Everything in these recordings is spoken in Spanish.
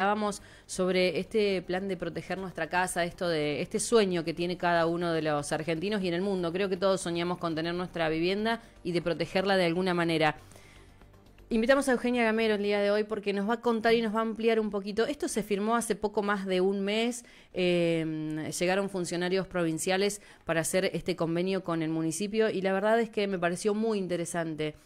Hablábamos sobre este plan de proteger nuestra casa, esto de este sueño que tiene cada uno de los argentinos y en el mundo. Creo que todos soñamos con tener nuestra vivienda y de protegerla de alguna manera. Invitamos a Eugenia Gamero el día de hoy porque nos va a contar y nos va a ampliar un poquito. Esto se firmó hace poco más de un mes. Eh, llegaron funcionarios provinciales para hacer este convenio con el municipio y la verdad es que me pareció muy interesante.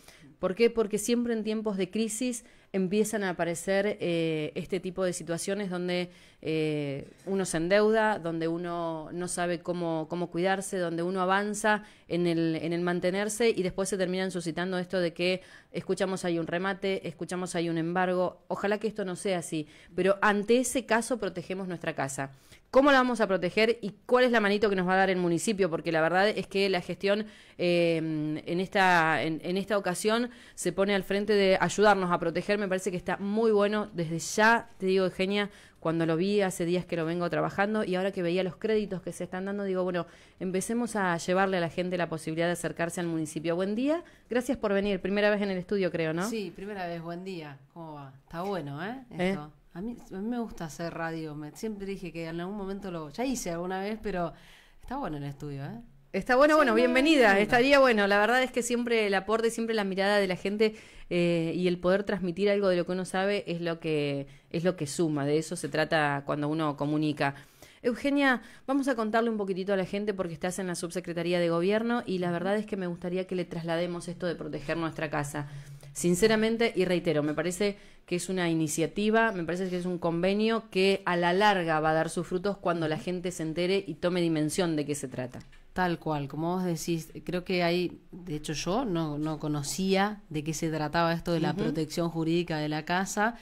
¿Por qué? Porque siempre en tiempos de crisis empiezan a aparecer eh, este tipo de situaciones donde eh, uno se endeuda, donde uno no sabe cómo, cómo cuidarse, donde uno avanza en el, mantenerse y después se terminan suscitando esto de que escuchamos hay un remate, escuchamos hay un embargo. Ojalá que esto no sea así, pero ante ese caso protegemos nuestra casa. ¿Cómo la vamos a proteger y cuál es la manito que nos va a dar el municipio? Porque la verdad es que la gestión eh, en, esta, en, esta ocasión se pone al frente de ayudarnos a protegerme me parece que está muy bueno. Desde ya, te digo, Eugenia, cuando lo vi hace días que lo vengo trabajando y ahora que veía los créditos que se están dando, digo, bueno, empecemos a llevarle a la gente la posibilidad de acercarse al municipio. Buen día, gracias por venir. Primera vez en el estudio, creo, ¿no? Sí, primera vez, buen día. ¿Cómo va? Está bueno, ¿eh? ¿Eh? A, mí, a, me gusta hacer radio. siempre dije que en algún momento lo. Ya hice alguna vez, pero está bueno el estudio, ¿eh? Está bueno, bueno, bienvenida. Estaría bueno. La verdad es que siempre el aporte, siempre la mirada de la gente eh, y el poder transmitir algo de lo que uno sabe es lo que es lo que suma. De eso se trata cuando uno comunica. Eugenia, vamos a contarle un poquitito a la gente porque estás en la subsecretaría de gobierno y la verdad es que me gustaría que le traslademos esto de proteger nuestra casa. Sinceramente y reitero, me parece que es una iniciativa, me parece que es un convenio que a la larga va a dar sus frutos cuando la gente se entere y tome dimensión de qué se trata. Tal cual, como vos decís, creo que hay, de hecho yo no, conocía de qué se trataba esto de la protección jurídica de la casa.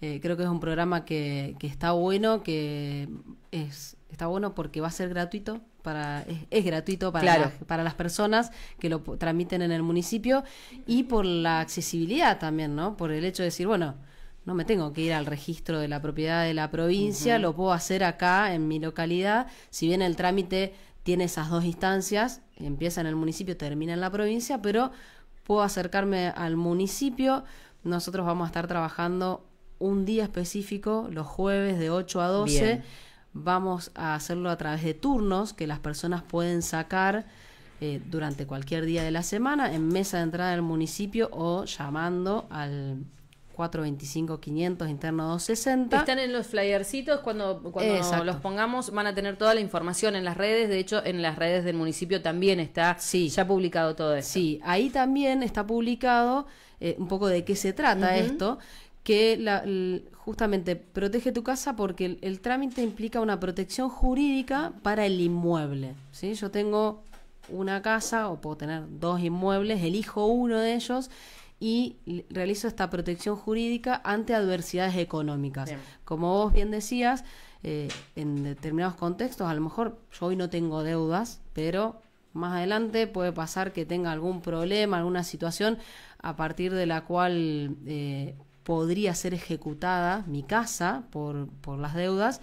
Eh, creo que es un programa que, que está bueno, que es, está bueno porque va a ser gratuito, para es, gratuito para, para las personas que lo tramiten en el municipio y por la accesibilidad también, ¿no? Por el hecho de decir, bueno, no me tengo que ir al registro de la propiedad de la provincia, lo puedo hacer acá en mi localidad, si bien el trámite tiene esas dos instancias, empieza en el municipio, termina en la provincia, pero puedo acercarme al municipio. Nosotros vamos a estar trabajando un día específico, los jueves de 8 a 12. Vamos a hacerlo a través de turnos que las personas pueden sacar eh, durante cualquier día de la semana en mesa de entrada del municipio o llamando al 425 500 interno 260. Están en los flyercitos, cuando, los pongamos van a tener toda la información en las redes, de hecho en las redes del municipio también está sí. ya publicado todo eso. Sí, ahí también está publicado eh, un poco de qué se trata esto, que justamente protege tu casa porque el, trámite implica una protección jurídica para el inmueble. ¿sí? Yo tengo una casa o puedo tener dos inmuebles, elijo uno de ellos y realizo esta protección jurídica ante adversidades económicas. Como vos bien decías, eh, en determinados contextos, a lo mejor yo hoy no tengo deudas, pero más adelante puede pasar que tenga algún problema, alguna situación a partir de la cual eh, podría ser ejecutada mi casa por, por las deudas.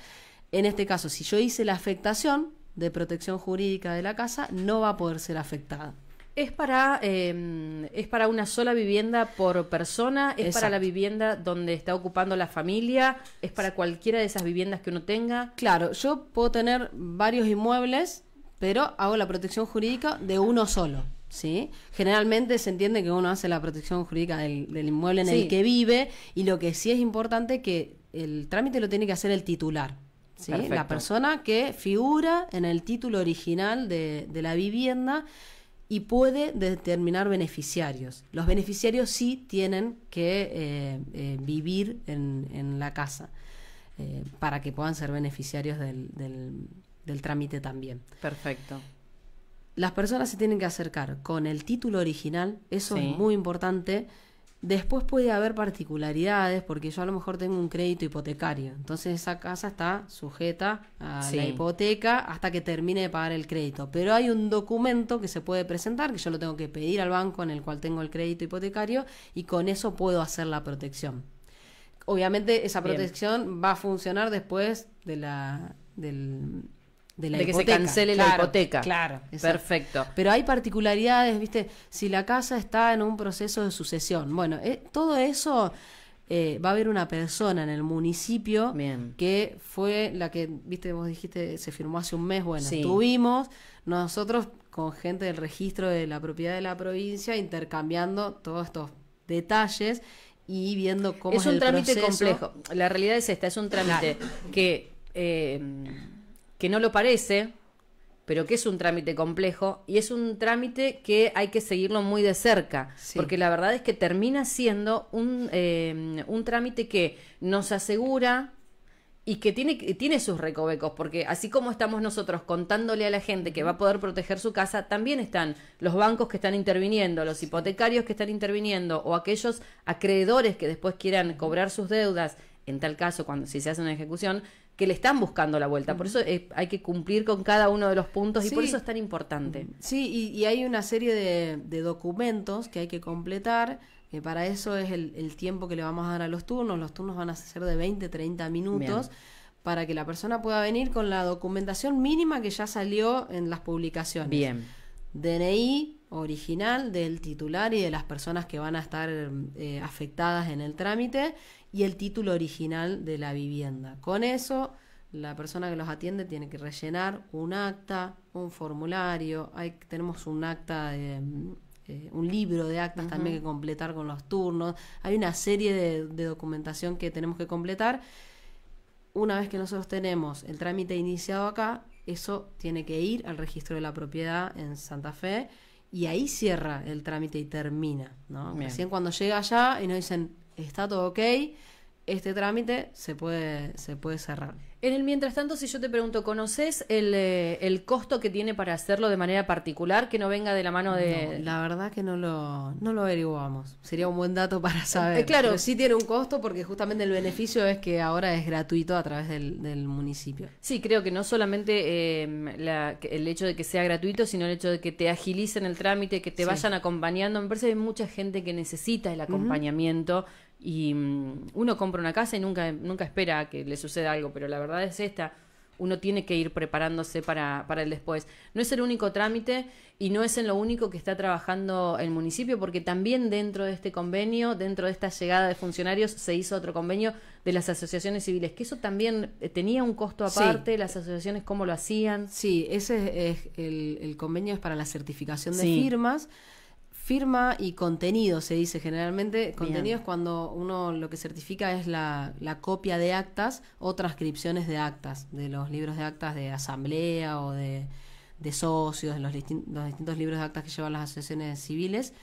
En este caso, si yo hice la afectación de protección jurídica de la casa, no va a poder ser afectada. Es para, em, es para una sola vivienda por persona, es para la vivienda donde está ocupando la familia, es para cualquiera de esas viviendas que uno tenga. Claro, yo puedo tener varios inmuebles, pero hago la protección jurídica de uno solo. ¿Sí? Generalmente se entiende que uno hace la protección jurídica del, inmueble en el que vive y lo que sí es importante es que el trámite lo tiene que hacer el titular. ¿sí? La persona que figura en el título original de, de la vivienda y puede determinar beneficiarios. Los beneficiarios sí tienen que eh, eh, vivir en, en, la casa eh, para que puedan ser beneficiarios del, del, trámite también. Perfecto. Las personas se tienen que acercar con el título original, eso es muy importante. Después puede haber particularidades, porque yo a lo mejor tengo un crédito hipotecario. Entonces esa casa está sujeta a la hipoteca hasta que termine de pagar el crédito. Pero hay un documento que se puede presentar, que yo lo tengo que pedir al banco en el cual tengo el crédito hipotecario, y con eso puedo hacer la protección. Obviamente esa protección va a funcionar después de la, del, de que se cancele la hipoteca. Claro. Perfecto. Pero hay particularidades, ¿viste? Si la casa está en un proceso de sucesión. Bueno, eh, todo eso eh, va a haber una persona en el municipio que fue la que, viste, vos dijiste, se firmó hace un mes, bueno, estuvimos nosotros con gente del registro de la propiedad de la provincia intercambiando todos estos detalles y viendo cómo es, es un trámite complejo. La realidad es esta, es un trámite que eh, que no lo parece, pero que es un trámite complejo y es un trámite que hay que seguirlo muy de cerca, porque la verdad es que termina siendo un, eh, un trámite que nos asegura y que tiene, tiene sus recovecos, porque así como estamos nosotros contándole a la gente que va a poder proteger su casa, también están los bancos que están interviniendo, los hipotecarios que están interviniendo o aquellos acreedores que después quieran cobrar sus deudas, en tal caso cuando si se hace una ejecución, que le están buscando la vuelta. Por eso eh, hay que cumplir con cada uno de los puntos y por eso es tan importante. Mm, sí, y, hay una serie de, documentos que hay que completar. Que para eso es el, tiempo que le vamos a dar a los turnos. Los turnos van a ser de 20, 30 minutos. para que la persona pueda venir con la documentación mínima que ya salió en las publicaciones. Bien. DNI original del titular y de las personas que van a estar eh, afectadas en el trámite y el título original de la vivienda. Con eso, la persona que los atiende tiene que rellenar un acta, un formulario, hay, tenemos un acta de, eh, un libro de actas también que completar con los turnos, hay una serie de, documentación que tenemos que completar. Una vez que nosotros tenemos el trámite iniciado acá, eso tiene que ir al registro de la propiedad en Santa Fe y ahí cierra el trámite y termina, Recién cuando llega allá y nos dicen, está todo ok, este trámite se puede, se puede cerrar. En el mientras tanto, si yo te pregunto, ¿conoces el, eh, el costo que tiene para hacerlo de manera particular, que no venga de la mano de...? la verdad que no lo, no lo averiguamos. Sería un buen dato para eh, saber. claro. sí tiene un costo porque justamente el beneficio es que ahora es gratuito a través del, municipio. Sí, creo que no solamente em, el hecho de que sea gratuito, sino el hecho de que te agilicen el trámite, que te vayan acompañando. Me parece que hay mucha gente que necesita el acompañamiento. Y mm, uno compra una casa y nunca, nunca espera que le suceda algo, pero la verdad es esta, uno tiene que ir preparándose para, para el después. No es el único trámite y no es en lo único que está trabajando el municipio, porque también dentro de este convenio, dentro de esta llegada de funcionarios, se hizo otro convenio de las asociaciones civiles, que eso también eh, tenía un costo aparte, las asociaciones cómo lo hacían. Sí, ese es, el, convenio es para la certificación de firmas Firma y contenido, se dice generalmente. Contenido es cuando uno lo que certifica es la, copia de actas o transcripciones de actas, de los libros de actas de asamblea o de, socios, de los, distintos libros de actas que llevan las asociaciones civiles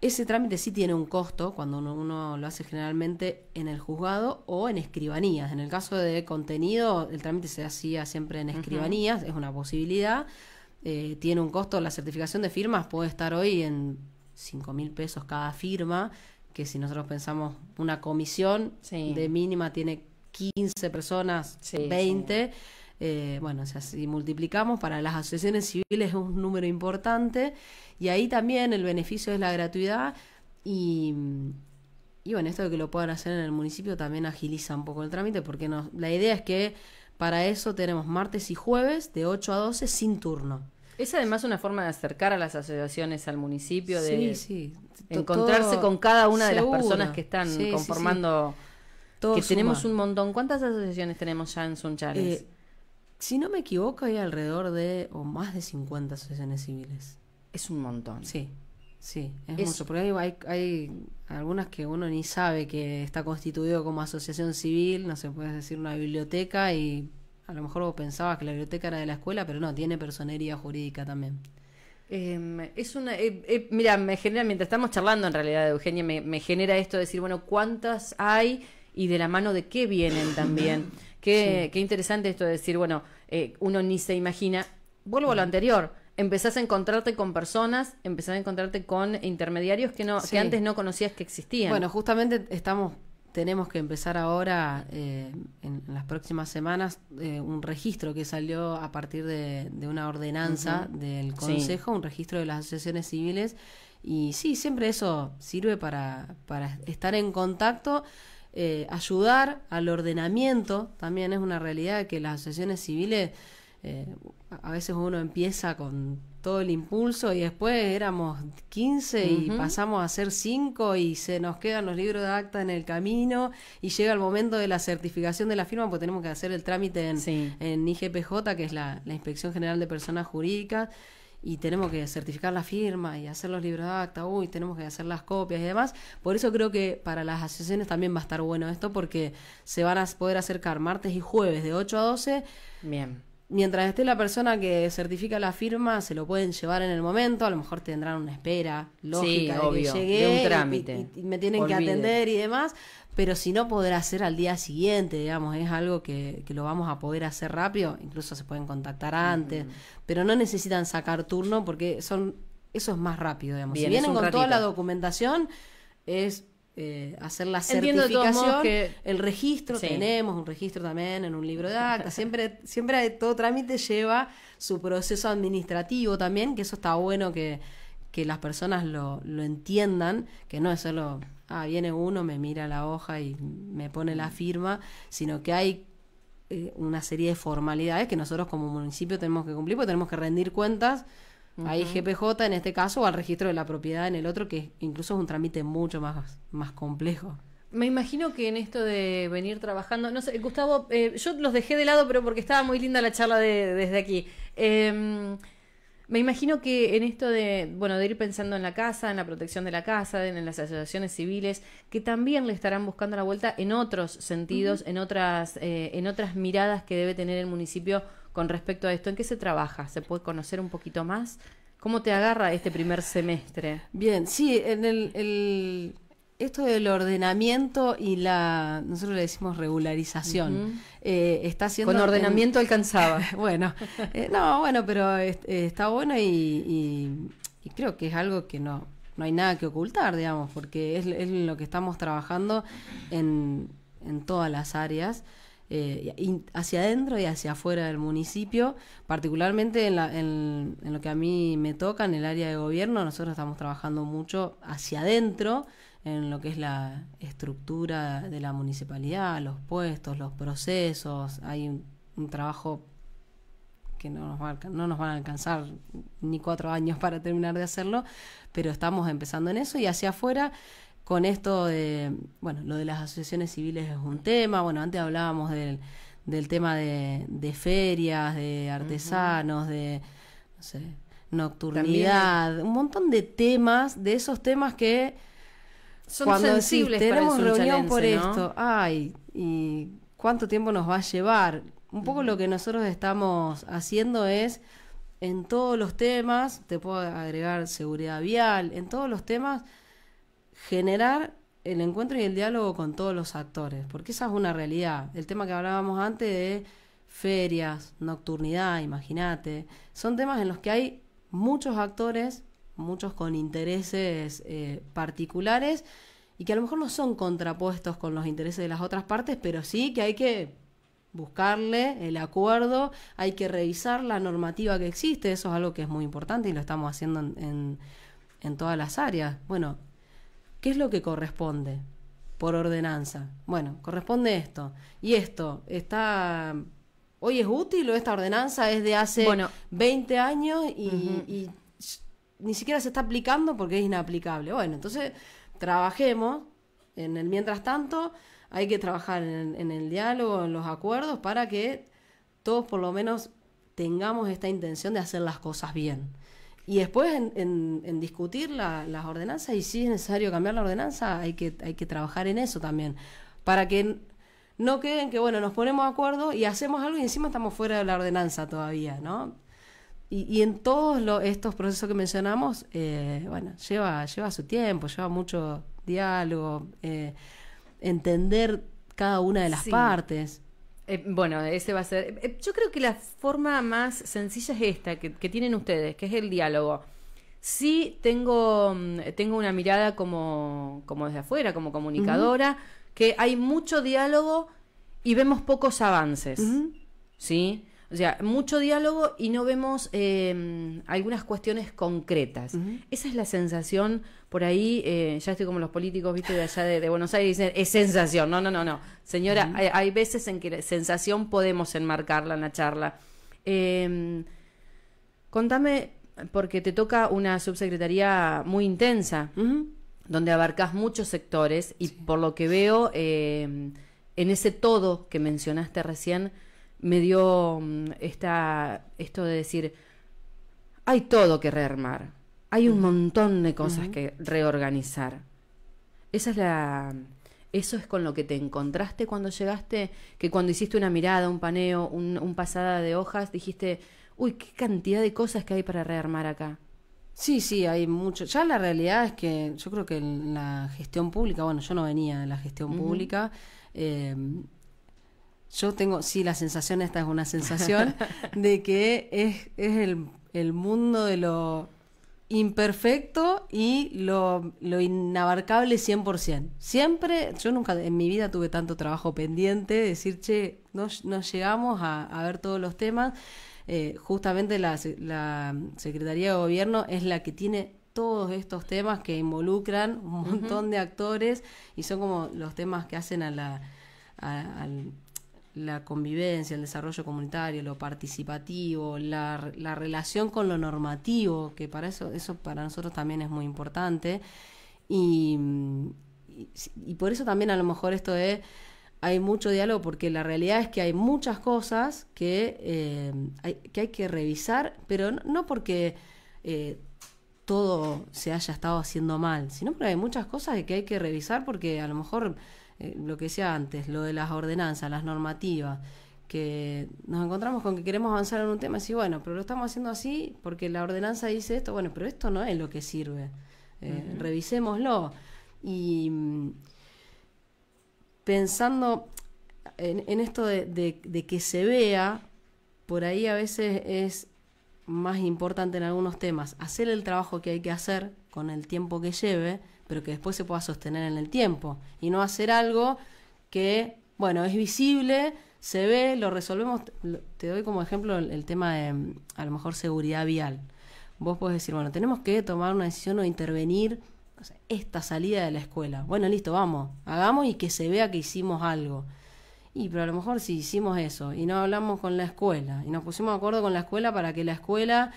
ese trámite sí tiene un costo cuando uno, lo hace generalmente en el juzgado o en escribanías. En el caso de contenido, el trámite se hacía siempre en escribanías, es una posibilidad. Eh, tiene un costo, la certificación de firmas puede estar hoy en 5 mil pesos cada firma, que si nosotros pensamos una comisión de mínima tiene 15 personas, 20. Eh, bueno, si multiplicamos, para las asociaciones civiles es un número importante y ahí también el beneficio es la gratuidad y, bueno, esto de que lo puedan hacer en el municipio también agiliza un poco el trámite porque la idea es que para eso tenemos martes y jueves de 8 a 12 sin turno. Es además una forma de acercar a las asociaciones al municipio, de encontrarse con cada una de las personas que están conformando. que tenemos un montón. ¿Cuántas asociaciones tenemos ya en Sunchales? Eh, si no me equivoco, hay alrededor de o más de 50 asociaciones civiles. Es un montón. Sí, sí, es, mucho. Porque hay, algunas que uno ni sabe que está constituido como asociación civil, no se sé, puede decir una biblioteca y a lo mejor vos pensabas que la biblioteca era de la escuela, pero no, tiene personería jurídica también. Em, es una. Eh, eh, mira, me genera, mientras estamos charlando en realidad, de Eugenia, me, genera esto de decir, bueno, ¿cuántas hay y de la mano de qué vienen también? qué, interesante esto de decir, bueno, eh, uno ni se imagina. Vuelvo a lo mm. anterior. Empezás a encontrarte con personas, empezás a encontrarte con intermediarios que no que antes no conocías que existían. Bueno, justamente estamos tenemos que empezar ahora, eh, en, las próximas semanas, eh, un registro que salió a partir de, una ordenanza del Consejo, un registro de las asociaciones civiles. Y sí, siempre eso sirve para, estar en contacto, eh, ayudar al ordenamiento. También es una realidad que las asociaciones civiles, a veces uno empieza con todo el impulso y después éramos 15 y pasamos a ser 5 y se nos quedan los libros de acta en el camino y llega el momento de la certificación de la firma porque tenemos que hacer el trámite en, IGPJ, que es la, Inspección General de Personas Jurídicas y tenemos que certificar la firma y hacer los libros de acta, uy, tenemos que hacer las copias y demás. Por eso creo que para las asociaciones también va a estar bueno esto porque se van a poder acercar martes y jueves de 8 a 12. Bien mientras esté la persona que certifica la firma, se lo pueden llevar en el momento, a lo mejor tendrán una espera lógica que un trámite. Y, me tienen que atender y demás, pero si no podrá ser al día siguiente, digamos, es algo que, que, lo vamos a poder hacer rápido, incluso se pueden contactar antes, pero no necesitan sacar turno porque son eso es más rápido, digamos. si vienen con toda la documentación es eh, hacer la certificación, el registro, tenemos un registro también en un libro de acta, siempre, siempre todo trámite lleva su proceso administrativo también, que eso está bueno que, que las personas lo, lo entiendan, que no es solo, ah, viene uno, me mira la hoja y me pone la firma, sino que hay eh, una serie de formalidades que nosotros como municipio tenemos que cumplir, porque tenemos que rendir cuentas hay GPJ en este caso o al registro de la propiedad en el otro, que incluso es un trámite mucho más, más complejo. Me imagino que en esto de venir trabajando, no sé, Gustavo, eh, yo los dejé de lado, pero porque estaba muy linda la charla desde aquí. Em, me imagino que en esto de, bueno, de ir pensando en la casa, en la protección de la casa, en, las asociaciones civiles, que también le estarán buscando la vuelta en otros sentidos, en otras, eh, en otras miradas que debe tener el municipio con respecto a esto? ¿En qué se trabaja? ¿Se puede conocer un poquito más? ¿Cómo te agarra este primer semestre? Bien, sí, en el, esto del ordenamiento y la, nosotros le decimos regularización, eh, está haciendo... Con ordenamiento alcanzado? alcanzaba. bueno, eh, no, bueno, pero eh, está bueno y, creo que es algo que no, hay nada que ocultar, digamos, porque es, lo que estamos trabajando en, en todas las áreas. Eh, hacia adentro y hacia afuera del municipio, particularmente en, la, en, lo que a mí me toca, en el área de gobierno, nosotros estamos trabajando mucho hacia adentro, en lo que es la estructura de la municipalidad, los puestos, los procesos, hay un, trabajo que no nos, va, no nos van a alcanzar ni cuatro años para terminar de hacerlo, pero estamos empezando en eso y hacia afuera con esto de, bueno, lo de las asociaciones civiles es un tema, bueno, antes hablábamos del, del tema de, ferias, de artesanos, de, no sé, nocturnidad, un montón de temas, de esos temas que son sensibles tenemos reunión por esto, ay, y cuánto tiempo nos va a llevar. Un poco lo que nosotros estamos haciendo es en todos los temas, te puedo agregar seguridad vial, en todos los temas generar el encuentro y el diálogo con todos los actores, porque esa es una realidad. El tema que hablábamos antes de ferias, nocturnidad, imagínate, son temas en los que hay muchos actores, muchos con intereses eh, particulares y que a lo mejor no son contrapuestos con los intereses de las otras partes, pero sí que hay que buscarle el acuerdo, hay que revisar la normativa que existe, eso es algo que es muy importante y lo estamos haciendo en, en todas las áreas. Bueno, ¿Qué es lo que corresponde por ordenanza? Bueno, corresponde esto. Y esto está... ¿Hoy es útil o esta ordenanza es de hace bueno, 20 años y, ni siquiera se está aplicando porque es inaplicable? Bueno, entonces trabajemos en el mientras tanto, hay que trabajar en, en, el diálogo, en los acuerdos, para que todos por lo menos tengamos esta intención de hacer las cosas bien. Y después en, discutir las ordenanzas, y si es necesario cambiar la ordenanza, hay que, hay que trabajar en eso también, para que no queden que, bueno, nos ponemos de acuerdo y hacemos algo y encima estamos fuera de la ordenanza todavía, ¿no? Y, en todos estos procesos que mencionamos, eh, bueno, lleva, lleva su tiempo, lleva mucho diálogo, eh, entender cada una de las partes. Eh, bueno, ese va a ser. Eh, yo creo que la forma más sencilla es esta que, tienen ustedes, que es el diálogo. Sí tengo, mm, tengo una mirada como, como desde afuera, como comunicadora, que hay mucho diálogo y vemos pocos avances. ¿Sí? O sea, mucho diálogo y no vemos em, algunas cuestiones concretas. Esa es la sensación por ahí, eh, ya estoy como los políticos, viste, de allá de, Buenos Aires, dicen, es sensación, no, no, no, no. Señora, hay, veces en que sensación podemos enmarcarla en la charla. Em, contame, porque te toca una subsecretaría muy intensa, donde abarcas muchos sectores y por lo que veo, em, en ese todo que mencionaste recién, me dio mm, esta, esto de decir, hay todo que rearmar, hay un montón de cosas que reorganizar. Esa es la, eso es con lo que te encontraste cuando llegaste, que cuando hiciste una mirada, un paneo, un, pasada de hojas, dijiste, uy, qué cantidad de cosas que hay para rearmar acá. Sí, sí, hay mucho. Ya la realidad es que yo creo que en la gestión pública, bueno, yo no venía de la gestión pública, eh, yo tengo, sí, la sensación, esta es una sensación, de que es, el, mundo de lo imperfecto y lo, lo, inabarcable 100%. Siempre, yo nunca en mi vida tuve tanto trabajo pendiente, de decir, che, no, llegamos a, ver todos los temas. Eh, justamente la, Secretaría de Gobierno es la que tiene todos estos temas que involucran un montón de actores y son como los temas que hacen a la, al la convivencia, el desarrollo comunitario, lo participativo, la, la, relación con lo normativo, que para eso, eso para nosotros también es muy importante. Y, y, por eso también a lo mejor esto de hay mucho diálogo, porque la realidad es que hay muchas cosas que, eh, hay, que, hay, que revisar, pero no, porque eh, todo se haya estado haciendo mal, sino porque hay muchas cosas que hay que revisar porque a lo mejor eh, lo que decía antes, lo de las ordenanzas, las normativas, que nos encontramos con que queremos avanzar en un tema, así bueno, pero lo estamos haciendo así porque la ordenanza dice esto, bueno, pero esto no es lo que sirve, eh, revisémoslo. Y mm, pensando en, esto de que se vea, por ahí a veces es más importante en algunos temas hacer el trabajo que hay que hacer con el tiempo que lleve, pero que después se pueda sostener en el tiempo y no hacer algo que, bueno, es visible, se ve, lo resolvemos. Te doy como ejemplo el, tema de, a lo mejor, seguridad vial. Vos podés decir, bueno, tenemos que tomar una decisión o intervenir esta salida de la escuela. Bueno, listo, vamos, hagamos y que se vea que hicimos algo. Y pero a lo mejor si hicimos eso y no hablamos con la escuela y nos pusimos de acuerdo con la escuela para que la escuela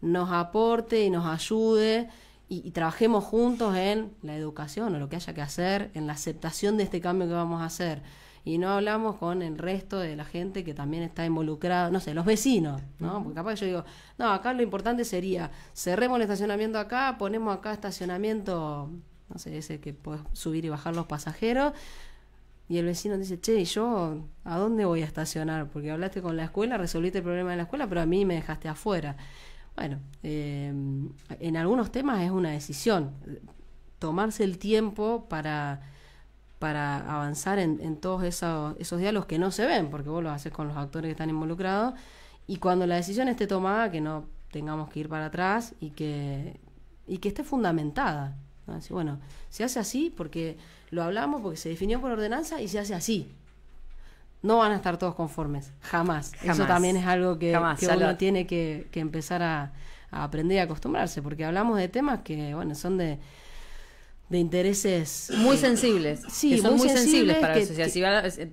nos aporte y nos ayude y, trabajemos juntos en la educación o lo que haya que hacer, en la aceptación de este cambio que vamos a hacer. Y no hablamos con el resto de la gente que también está involucrada, no sé, los vecinos, ¿no? Porque capaz yo digo, no, acá lo importante sería, cerremos el estacionamiento acá, ponemos acá estacionamiento, no sé, ese que puede subir y bajar los pasajeros, y el vecino dice, che, ¿y yo a dónde voy a estacionar? Porque hablaste con la escuela, resolviste el problema de la escuela, pero a mí me dejaste afuera. Bueno, em, en algunos temas es una decisión, tomarse el tiempo para, para avanzar en, todos esos, esos diálogos que no se ven, porque vos lo haces con los actores que están involucrados, y cuando la decisión esté tomada, que no tengamos que ir para atrás y que, y que esté fundamentada. Así, bueno, se hace así porque lo hablamos, porque se definió por ordenanza y se hace así no van a estar todos conformes, jamás. Eso también es algo que, uno tiene que, empezar a, aprender y acostumbrarse, porque hablamos de temas que, bueno, son de, de intereses muy eh, sensibles. Sí, son muy, sensibles, para la sociedad. Eh,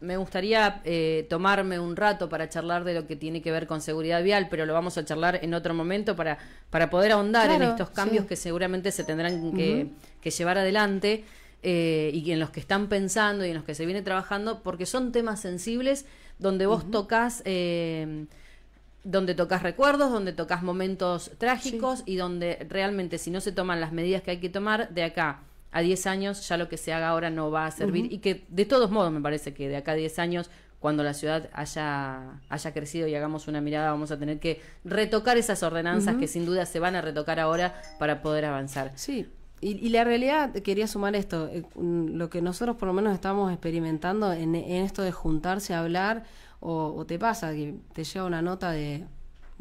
me gustaría eh, tomarme un rato para charlar de lo que tiene que ver con seguridad vial, pero lo vamos a charlar en otro momento para, para poder ahondar en estos cambios que seguramente se tendrán que llevar adelante. Eh, y en los que están pensando y en los que se viene trabajando, porque son temas sensibles donde vos tocas... Eh, donde tocas recuerdos, donde tocas momentos trágicos y donde realmente si no se toman las medidas que hay que tomar, de acá a 10 años ya lo que se haga ahora no va a servir y que de todos modos me parece que de acá a 10 años cuando la ciudad haya, haya crecido y hagamos una mirada, vamos a tener que retocar esas ordenanzas que sin duda se van a retocar ahora para poder avanzar. Sí. Y, la realidad, quería sumar esto, eh, lo que nosotros por lo menos estamos experimentando en, esto de juntarse a hablar, o, te pasa que te llega una nota de,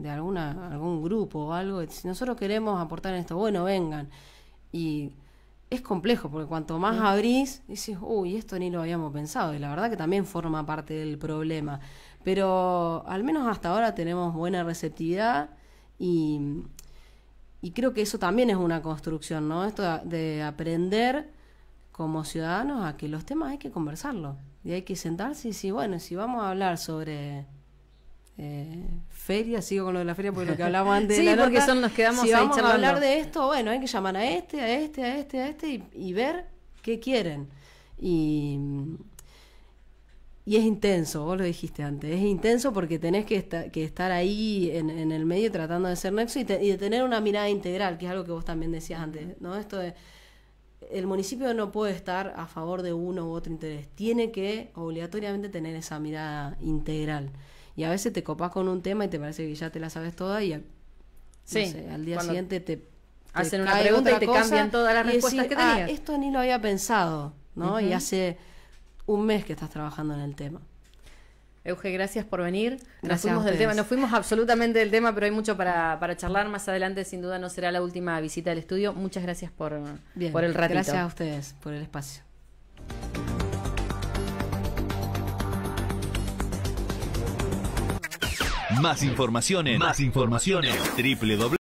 alguna, algún grupo o algo, si nosotros queremos aportar en esto, bueno, vengan. Y es complejo, porque cuanto más abrís, dices, uy, esto ni lo habíamos pensado, y la verdad que también forma parte del problema. Pero al menos hasta ahora tenemos buena receptividad y, y creo que eso también es una construcción, ¿no? Esto de aprender como ciudadanos a que los temas hay que conversarlos. Y hay que sentarse y decir, bueno, si vamos a hablar sobre eh, feria, sigo con lo de la feria porque lo que hablamos antes. sí, la porque son los que Si vamos a hablar de esto, bueno, hay que llamar a este, a este, a este, a este y ver qué quieren. Y y es intenso, vos lo dijiste antes, es intenso porque tenés que, estar ahí en, el medio tratando de ser nexo y, de tener una mirada integral, que es algo que vos también decías antes, ¿no? Esto el municipio no puede estar a favor de uno u otro interés, tiene que obligatoriamente tener esa mirada integral. Y a veces te copas con un tema y te parece que ya te la sabes toda y al, día siguiente te, hacen una pregunta y te cambian todas las respuestas que tenías. Ah, esto ni lo había pensado, ¿no? Y hace un mes que estás trabajando en el tema. Euge, gracias por venir. Gracias nos fuimos del tema, nos fuimos absolutamente del tema, pero hay mucho para, charlar. Más adelante, sin duda, no será la última visita al estudio. Muchas gracias por, por el ratito. Gracias a ustedes por el espacio. Más informaciones, más informaciones.